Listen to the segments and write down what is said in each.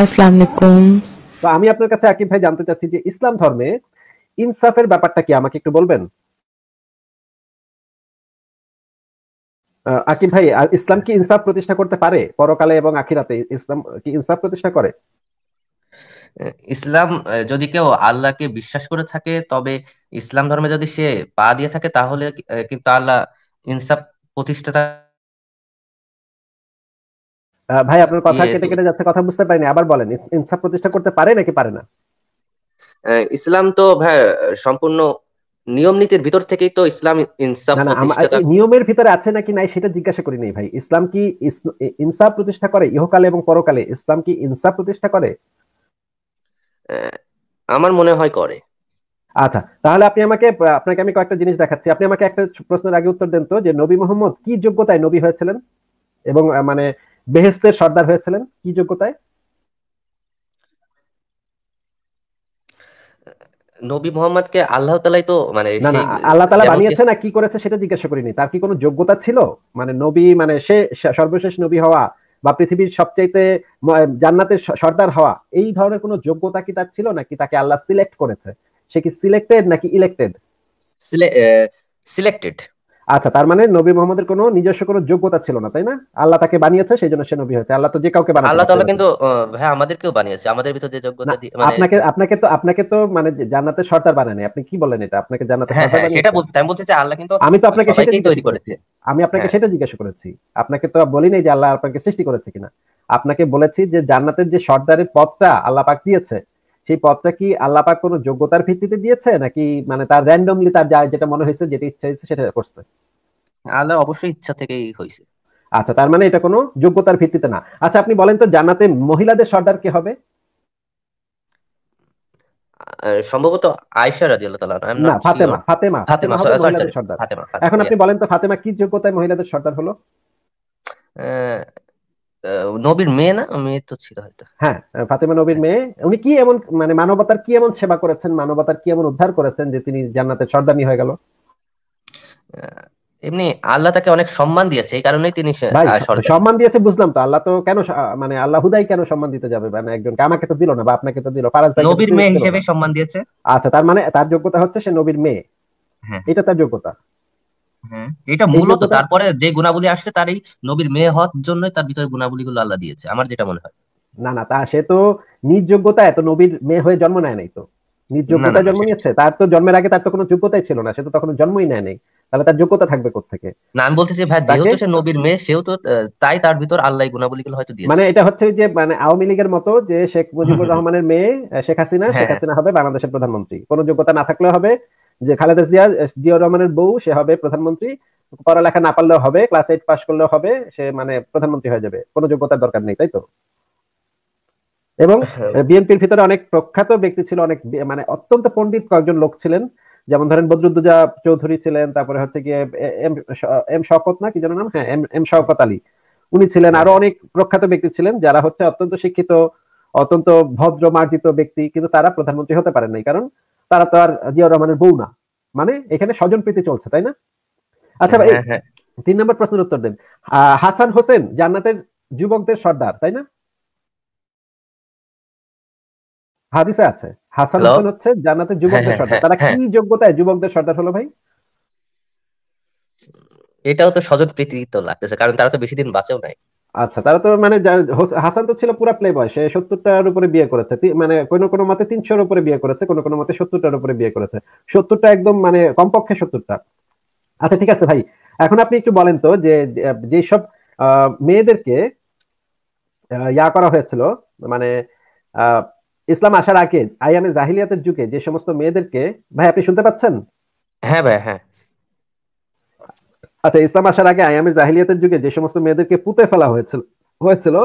আসসালামু আলাইকুম তো আমি আপনার কাছে আকিব ভাই জানতে চাচ্ছি যে ইসলাম ধর্মে ইনসাফের ব্যাপারটা কি আমাকে একটু বলবেন আকিব ভাই ইসলাম কি ইনসাফ প্রতিষ্ঠা করতে পারে পরকালে এবং আখিরাতে ইসলাম কি ইনসাফ প্রতিষ্ঠা করে ইসলাম যদি কেউ আল্লাহকে বিশ্বাস করে থাকে তবে ইসলাম ধর্মে যদি সে পা দিয়ে থাকে তাহলে কিন্তু আল্লাহ ইনসাফ প্রতিষ্ঠা ভাই আপনার কথা ইয়ে কেটে কেটে যাচ্ছে কথা বুঝতে পারিনি আবার বলেন ইনসাফ প্রতিষ্ঠা করতে পারে নাকি পারে না ইসলাম তো ভাই সম্পূর্ণ নিয়ম নীতির ভিতর থেকেই তো ইসলাম ইনসাফ নিয়মের ভিতরে আছে নাকি নাই সেটা জিজ্ঞাসা করি নাই ভাই ইসলাম কি ইনসাফ প্রতিষ্ঠা করে ইহকালে এবং পরকালে ইসলাম কি ইনসাফ প্রতিষ্ঠা করে আমার মনে হয় করে আচ্ছা তাহলে আপনি আমাকে আপনাকে আমি কয়েকটা জিনিস দেখাচ্ছি আপনি আমাকে একটা প্রশ্নের আগে উত্তর দেন তো যে নবী মোহাম্মদ কি যোগ্যতায় নবী হয়েছিলেন এবং মানে বেহেস্তের সর্দার হয়েছিলেন কি যোগ্যতায় নবী মোহাম্মদকে আল্লাহ তালাই তো মানে না না আল্লাহ তালা বানিয়েছে না কি করেছে সেটা জিজ্ঞাসা করিনি তার কি কোনো যোগ্যতা ছিল মানে নবী মানে সে সর্বশেষ নবী হওয়া বা পৃথিবীর সবচাইতে জান্নাতের সর্দার হওয়া এই ধরনের কোনো যোগ্যতা কি তার ছিল নাকি তাকে আল্লাহ সিলেক্ট করেছে সে কি সিলেক্টেড নাকি ইলেক্টেড সিলেক্টেড আচ্ছা তার মানে নবী মোহাম্মদের কোন নিজস্ব কোন যোগ্যতা ছিল না তাই না আল্লাহ তাকে বানিয়েছে সেই জন্য সে নবী হয়েছে আল্লাহ তো যে কাউকে বানায় আল্লাহ তাআলা কিন্তু হ্যাঁ আমাদেরকেও বানিয়েছে আমাদের ভিতর যে যোগ্যতা মানে আপনাকে আপনাকে তো আপনাকে তো মানে জান্নাতের সর্দার বানায়নি আপনি কি বলেন এটা আপনাকে জান্নাতের হ্যাঁ, সর্দার হ্যাঁ, বানায়নি এটা বলতে আমি বলতে চাই আল্লাহ কিন্তু আমি তো আপনাকে সেটা তৈরি করেছে আমি আপনাকে হ্যাঁ। সেটা জিজ্ঞাসা করেছি আপনাকে তো বলি নাই যে আল্লাহ আপনাকে সৃষ্টি করেছে কিনা আপনাকে বলেছি যে জান্নাতের যে সর্দারের পথটা আল্লাহ পাক দিয়েছে সেই পদটা কি আল্লাপাক কোনো যোগ্যতার ভিত্তিতে দিয়েছে নাকি মানে তার র্যান্ডমলি তার যা যেটা মনে হয়েছে যেটা ইচ্ছা হয়েছে সেটা করছে আল্লাহ অবশ্যই ইচ্ছা থেকেই হয়েছে আচ্ছা তার মানে এটা কোনো যোগ্যতার ভিত্তিতে না আচ্ছা আপনি বলেন তো জানাতে মহিলাদের সর্দার কে হবে সম্ভবত আয়েশা রাদিয়াল্লাহু না ফাতেমা ফাতেমা ফাতেমা মহিলাদের সর্দার এখন আপনি বলেন তো ফাতেমা কি যোগ্যতায় মহিলাদের সর্দার হলো নবীর মেয়ে না মেয়ে তো ছিল হয়তো হ্যাঁ ফাতেমা নবীর মেয়ে উনি কি এমন মানে মানবতার কি এমন সেবা করেছেন মানবতার কি এমন উদ্ধার করেছেন যে তিনি সর্দানি হয়ে গেল এমনি আল্লাহ তাকে অনেক সম্মান দিয়েছে এই কারণেই তিনি সম্মান দিয়েছে বুঝলাম তো আল্লাহ তো কেন মানে আল্লাহ হুদাই কেন সম্মান দিতে যাবে মানে একজনকে আমাকে তো দিল না বা আপনাকে তো দিল ফারাজ ভাই নবীর মেয়ে হিসেবে সম্মান দিয়েছে আচ্ছা তার মানে তার যোগ্যতা হচ্ছে সে নবীর মেয়ে হ্যাঁ। এটা তার যোগ্যতা হ্যাঁ, এটা মূলত তারপরে যে গুণাবলী আসছে তার এই নবীর মেয়ে হওয়ার জন্য তার ভিতরে গুণাবলী গুলো আল্লাহ দিয়েছে আমার যেটা মনে হয় না না তা সে তো নিজ যোগ্যতা এত নবীর মেয়ে হয়ে জন্ম নেয় নাই তো নিজ যোগ্যতা জন্ম নিয়েছে তার তো জন্মের আগে তার তো কোনো যোগ্যতাই ছিল না সে তো তখন জন্মই নেয় নাই তাহলে তার যোগ্যতা থাকবে কোথেকে না আমি বলতেছি ভাই যেহেতু সে নবীর মেয়ে সেও তো তাই তার ভিতর আল্লাহ গুলো হয়তো দিয়েছে মানে এটা হচ্ছে যে মানে আওয়ামী লীগের মতো যে শেখ মুজিবুর রহমানের মেয়ে শেখ হাসিনা হ্যাঁ। শেখ হাসিনা হবে বাংলাদেশের প্রধানমন্ত্রী কোনো যোগ্যতা না থাকলে হবে যে খালেদা জিয়া জিয়া রহমানের বউ সে হবে প্রধানমন্ত্রী পড়ালেখা না পারলেও হবে ক্লাস এইট পাস করলেও হবে সে মানে প্রধানমন্ত্রী হয়ে যাবে কোনো যোগ্যতার দরকার নেই তাই তো এবং হ্যাঁ। বিএনপির ভিতরে অনেক প্রখ্যাত ব্যক্তি ছিল অনেক মানে অত্যন্ত পণ্ডিত কয়েকজন লোক ছিলেন যেমন ধরেন বদরুদ্দুজা চৌধুরী ছিলেন তারপরে হচ্ছে গিয়ে এম এম শওকত না কি যেন নাম হ্যাঁ এম এম শওকত আলী উনি ছিলেন আরো অনেক প্রখ্যাত ব্যক্তি ছিলেন যারা হচ্ছে অত্যন্ত শিক্ষিত অত্যন্ত ভদ্র মার্জিত ব্যক্তি কিন্তু তারা প্রধানমন্ত্রী হতে পারেন নাই কারণ তারা তো আর জিয়াউর রহমানের বউ না মানে এখানে স্বজন প্রীতি চলছে তাই না আচ্ছা ভাই হ্যাঁ, হ্যাঁ। তিন নম্বর প্রশ্নের উত্তর দেন হাসান হোসেন জান্নাতের যুবকদের সর্দার তাই না হাদিসে আছে হাসান হোসেন হচ্ছে জান্নাতের হ্যাঁ, যুবকদের সর্দার তারা কি যোগ্যতায় যুবকদের সর্দার হলো ভাই এটাও তো স্বজন প্রীতি তো লাগতেছে কারণ তারা তো বেশি দিন বাঁচেও নাই আচ্ছা তারা তো মানে হাসান তো ছিল পুরা প্লে বয় সে সত্তরটার উপরে বিয়ে করেছে মানে কোনো কোনো মতে তিনশোর উপরে বিয়ে করেছে কোনো কোনো মতে সত্তরটার উপরে বিয়ে করেছে সত্তরটা একদম মানে কমপক্ষে সত্তরটা আচ্ছা ঠিক আছে ভাই এখন আপনি একটু বলেন তো যে যেসব মেয়েদেরকে ইয়া করা হয়েছিল মানে ইসলাম আসার আগে আইয়ামে জাহিলিয়াতের যুগে যে সমস্ত মেয়েদেরকে ভাই আপনি শুনতে পাচ্ছেন হ্যাঁ ভাই হ্যাঁ আচ্ছা ইসলাম আসার আগে আয়ামের জাহিলিয়াতের যুগে যে সমস্ত মেয়েদেরকে পুঁতে ফেলা হয়েছিল হয়েছিল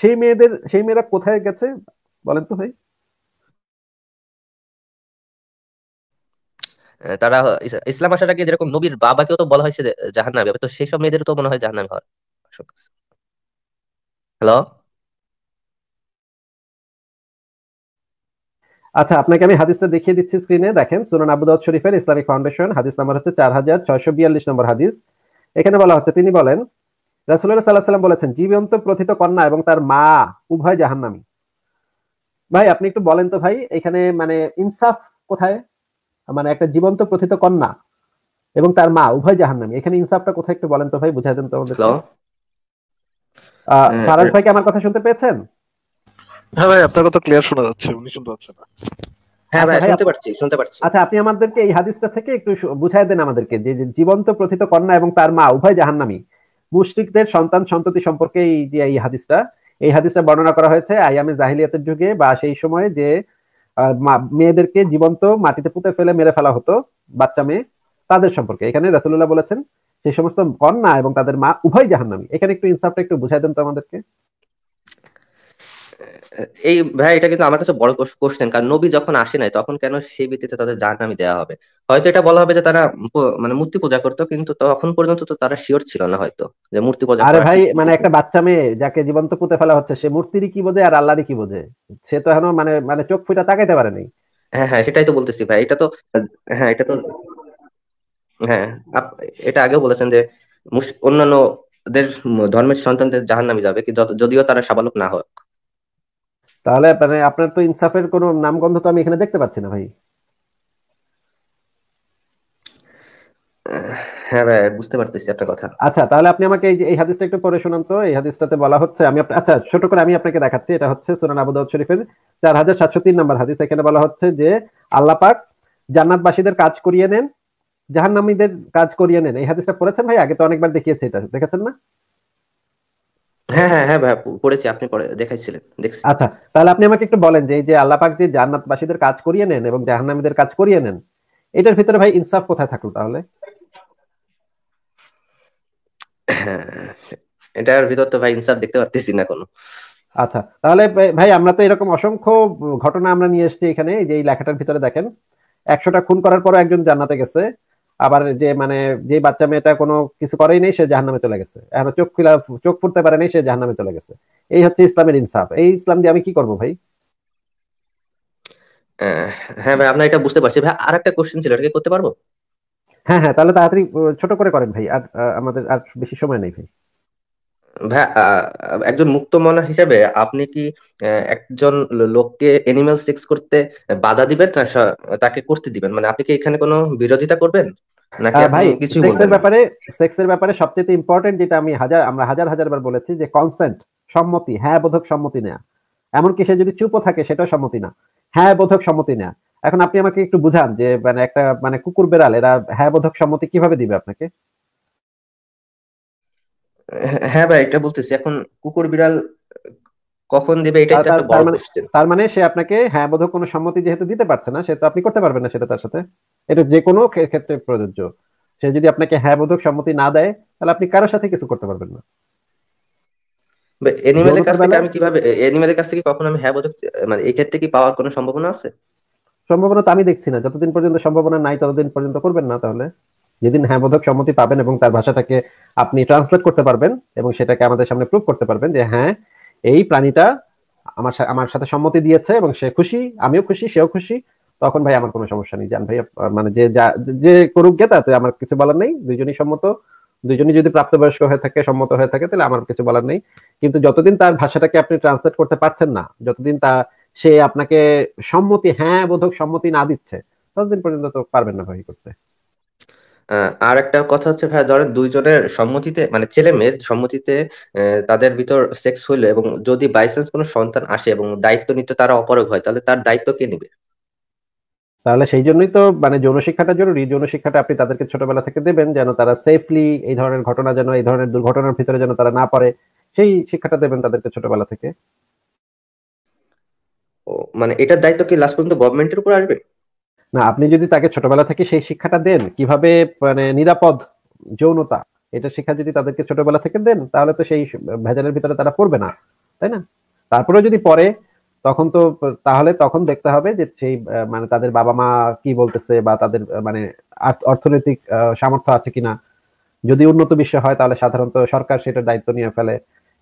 সেই মেয়েদের সেই মেয়েরা কোথায় গেছে বলেন তো ভাই তারা ইসলাম আসার আগে যেরকম নবীর বাবাকেও তো বলা হয়েছে জাহান্নাবি তো সেই সব মেয়েদের তো মনে হয় জাহান্নাবি হওয়ার হ্যালো আচ্ছা আপনাকে আমি হাদিসটা দেখিয়ে দিচ্ছি স্ক্রিনে দেখেন সুনান আবু দাউদ শরীফের ইসলামিক ফাউন্ডেশন হাদিস নাম্বার হচ্ছে চার হাজার ছয়শো বিয়াল্লিশ নম্বর হাদিস এখানে বলা হচ্ছে তিনি বলেন রাসুল্লাহ সাল্লাহ সাল্লাম বলেছেন জীবন্ত প্রথিত কন্যা এবং তার মা উভয় জাহান্নামী ভাই আপনি একটু বলেন তো ভাই এখানে মানে ইনসাফ কোথায় মানে একটা জীবন্ত প্রথিত কন্যা এবং তার মা উভয় জাহান্নামী এখানে ইনসাফটা কোথায় একটু বলেন তো ভাই বুঝাই দেন তো আমাদের হ্যাঁ, ফারাজ ভাই কি আমার কথা শুনতে পেয়েছেন হ্যাঁ ভাই আপনার কথা ক্লিয়ার শোনা যাচ্ছে উনি শুনতে পাচ্ছেন না হ্যাঁ আচ্ছা, ভাই শুনতে পাচ্ছি শুনতে পাচ্ছি আচ্ছা আপনি আমাদেরকে এই হাদিসটা থেকে একটু বুঝাই দেন আমাদেরকে যে জীবন্ত প্রথিত কন্যা এবং তার মা উভয় জাহান্নামী মুশরিকদের সন্তান সন্ততি সম্পর্কে এই যে এই হাদিসটা এই হাদিসটা বর্ণনা করা হয়েছে জাহিলিয়াতের যুগে বা সেই সময়ে যে মেয়েদেরকে জীবন্ত মাটিতে পুঁতে ফেলে মেরে ফেলা হতো বাচ্চা মেয়ে তাদের সম্পর্কে এখানে রাসুল্লাহ বলেছেন সেই সমস্ত কন্যা এবং তাদের মা উভয় জাহান্নামী এখানে একটু ইনসাফটা একটু বুঝাই দেন তো আমাদেরকে এই ভাই এটা কিন্তু আমার কাছে বড় কোশ্চেন কারণ নবী যখন আসে নাই তখন কেন সেই ভিত্তিতে তাদের জাহান্নামি দেওয়া হবে হয়তো এটা বলা হবে যে তারা মানে মূর্তি পূজা করতো কিন্তু তখন পর্যন্ত তো তারা শিওর ছিল না হয়তো যে মূর্তি পূজা আরে ভাই মানে একটা বাচ্চা মেয়ে যাকে জীবন্ত পুঁতে ফেলা হচ্ছে সে মূর্তিরই কি বোঝে আর আল্লাহরই কি বোঝে সে তো এখনো মানে মানে চোখ ফুটা তাকাইতে পারে নাই হ্যাঁ হ্যাঁ সেটাই তো বলতেছি ভাই এটা তো হ্যাঁ এটা তো হ্যাঁ এটা আগেও বলেছেন যে অন্যান্য ধর্মের সন্তানদের জাহান্নামে যাবে যদিও তারা সাবালক না হয় তাহলে মানে আপনার তো ইনসাফের কোনো নামগন্ধ তো আমি এখানে দেখতে পাচ্ছি না ভাই হ্যাঁ ভাই বুঝতে পারতেছি কথা আচ্ছা তাহলে আপনি আমাকে এই হাদিসটা একটু শোনান তো এই হাদিসটাতে বলা হচ্ছে আমি আচ্ছা ছোট করে আমি আপনাকে দেখাচ্ছি এটা হচ্ছে সুনান আবু দাউদ শরীফের 4703 নম্বর হাদিস এখানে বলা হচ্ছে যে আল্লাহ পাক জান্নাতবাসীদের কাজ করিয়ে নেন জাহান্নামীদের কাজ করিয়ে নেন এই হাদিসটা পড়েছেন ভাই আগে তো অনেকবার দেখিয়েছে এটা দেখেছেন না হ্যাঁ হ্যাঁ হ্যাঁ ভাই পড়েছি আপনি পড়ে দেখাইছিলেন দেখছি আচ্ছা তাহলে আপনি আমাকে একটু বলেন যে এই যে আল্লাহ পাক যে জান্নাতবাসীদের কাজ করিয়ে নেন এবং জাহান্নামীদের কাজ করিয়ে নেন এটার ভিতরে ভাই ইনসাফ কোথায় থাকলো তাহলে হ্যাঁ, এটার ভিতর তো ভাই ইনসাফ দেখতে পারতেছি না কোনো আচ্ছা তাহলে ভাই আমরা তো এরকম অসংখ্য ঘটনা আমরা নিয়ে এসেছি এখানে যে এই লেখাটার ভিতরে দেখেন একশোটা খুন করার পর একজন জান্নাতে গেছে আবার যে মানে যে বাচ্চা মেয়েটা কোনো কিছু করেই নেই সে জাহান নামে চলে গেছে এখন চোখ খুলা চোখ ফুটতে পারে নেই সে জাহান নামে চলে গেছে এই হচ্ছে ইসলামের ইনসাফ এই ইসলাম দিয়ে আমি কি করব ভাই হ্যাঁ ভাই আপনার এটা বুঝতে পারছি ভাই আর একটা কোশ্চেন ছিল এটাকে করতে পারবো হ্যাঁ হ্যাঁ তাহলে তাড়াতাড়ি ছোট করে করেন ভাই আর আমাদের আর বেশি সময় নেই ভাই একজন মুক্ত মনা হিসেবে আপনি কি একজন লোককে এনিমেল সেক্স করতে বাধা দিবেন তাকে করতে দিবেন মানে আপনি কি এখানে কোনো বিরোধিতা করবেন নাকি ভাই সেক্সের ব্যাপারে সেক্সের ব্যাপারে সবচেয়ে ইম্পর্টেন্ট যেটা আমি হাজার আমরা হাজার হাজার বার বলেছি যে কনসেন্ট সম্মতি হ্যাঁ বোধক সম্মতি নেয়া এমনকি সে যদি চুপও থাকে সেটা সম্মতি না হ্যাঁ বোধক সম্মতি নেয়া এখন আপনি আমাকে একটু বুঝান যে মানে একটা মানে কুকুর বেড়াল এরা হ্যাঁ বোধক সম্মতি কিভাবে দিবে আপনাকে হ্যাঁ ভাই এটা বলতেছি এখন কুকুর বিড়াল কখন দেবে এটা একটা বড় মানে- তার মানে সে আপনাকে হ্যাঁ বোধ কোনো সম্মতি যেহেতু দিতে পারছে না সেটা আপনি করতে পারবেন না সেটা তার সাথে এটা যে কোনো ক্ষেত্রে প্রযোজ্য সে যদি আপনাকে হ্যাঁ বোধক সম্মতি না দেয় তাহলে আপনি কারোর সাথে কিছু করতে পারবেন না এনিমেলের কাছ থেকে আমি কিভাবে এনিমেলের কাছ থেকে কখনো আমি হ্যাঁ বোধক মানে এই ক্ষেত্রে কি পাওয়ার কোনো সম্ভাবনা আছে সম্ভাবনা তো আমি দেখছি না যতদিন পর্যন্ত সম্ভাবনা নাই ততদিন পর্যন্ত করবেন না তাহলে যেদিন হ্যাঁ বোধক সম্মতি পাবেন এবং তার ভাষাটাকে আপনি ট্রান্সলেট করতে পারবেন এবং সেটাকে আমাদের সামনে প্রুভ করতে পারবেন যে হ্যাঁ এই প্রাণীটা আমার আমার সাথে সম্মতি দিয়েছে এবং সে খুশি আমিও খুশি সেও খুশি তখন ভাই আমার কোনো সমস্যা নেই জান ভাই মানে যে যা যে করুক গে তাতে আমার কিছু বলার নেই দুইজনই সম্মত দুজনই যদি প্রাপ্তবয়স্ক হয়ে থাকে সম্মত হয়ে থাকে তাহলে আমার কিছু বলার নেই কিন্তু যতদিন তার ভাষাটাকে আপনি ট্রান্সলেট করতে পারছেন না যতদিন তা সে আপনাকে সম্মতি হ্যাঁ বোধক সম্মতি না দিচ্ছে ততদিন পর্যন্ত তো পারবেন না ভাই করতে আর একটা কথা হচ্ছে ভাই ধরেন দুইজনের সম্মতিতে মানে ছেলে মেয়ের সম্মতিতে তাদের ভিতর সেক্স হইলো এবং যদি বাইসেন্স কোনো সন্তান আসে এবং দায়িত্ব নিতে তারা অপরোগ হয় তাহলে তার দায়িত্ব কে নিবে তাহলে সেই জন্যই তো মানে যৌনশিক্ষাটা জরুরি যৌনশিক্ষাটা আপনি তাদেরকে ছোটবেলা থেকে দেবেন যেন তারা সেফলি এই ধরনের ঘটনা যেন এই ধরনের দুর্ঘটনার ভিতরে যেন তারা না পারে সেই শিক্ষাটা দেবেন তাদেরকে ছোটবেলা থেকে মানে এটার দায়িত্ব কি লাস্ট পর্যন্ত গভর্নমেন্টের উপর আসবে না আপনি যদি তাকে ছোটবেলা থেকে সেই শিক্ষাটা দেন কিভাবে মানে নিরাপদ যৌনতা এটা শিক্ষা যদি তাদেরকে ছোটবেলা থেকে দেন তাহলে তো সেই ভেজালের ভিতরে তারা পড়বে না তাই না তারপরে যদি পরে তখন তো তাহলে তখন দেখতে হবে যে সেই মানে তাদের বাবা মা কি বলতেছে বা তাদের মানে অর্থনৈতিক সামর্থ্য আছে কিনা যদি উন্নত বিশ্ব হয় তাহলে সাধারণত সরকার সেটা দায়িত্ব নিয়ে ফেলে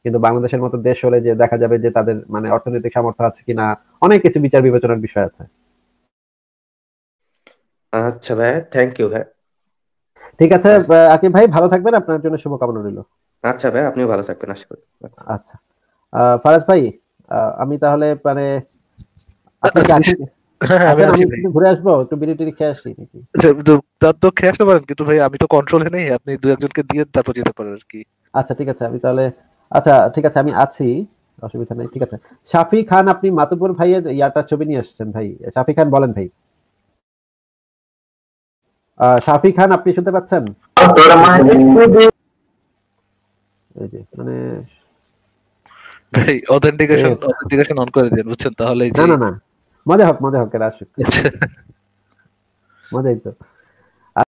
কিন্তু বাংলাদেশের মতো দেশ হলে যে দেখা যাবে যে তাদের মানে অর্থনৈতিক সামর্থ্য আছে কিনা অনেক কিছু বিচার বিবেচনার বিষয় আছে আচ্ছা ভাই থ্যাংক ইউ ভাই ঠিক আছে আকিব ভাই ভালো থাকবেন আপনার জন্য শুভকামনা রইল আচ্ছা ভাই আপনিও ভালো থাকবেন আশা করি আচ্ছা, আচ্ছা। ফারাজ ভাই আমি তাহলে মানে হ্যাঁ, আসি কিন্তু আমি তো নেই আপনি দু একজনকে কি আচ্ছা ঠিক আছে আমি তাহলে আচ্ছা ঠিক আছে আমি আছি অসুবিধা নেই ঠিক আছে শাফি খান আপনি মাতুপুর ভাইয়ের ইয়াটা ছবি নিয়ে আসছেন ভাই শাফি খান বলেন ভাই শাফি খান আপনি শুনতে পাচ্ছেন মানে অথেন্টিকেশন অথেন্টিকেশন অন করে দিন বুঝছেন তাহলে না মজা হোক মজা হোক আসুক আচ্ছা। মজাই তো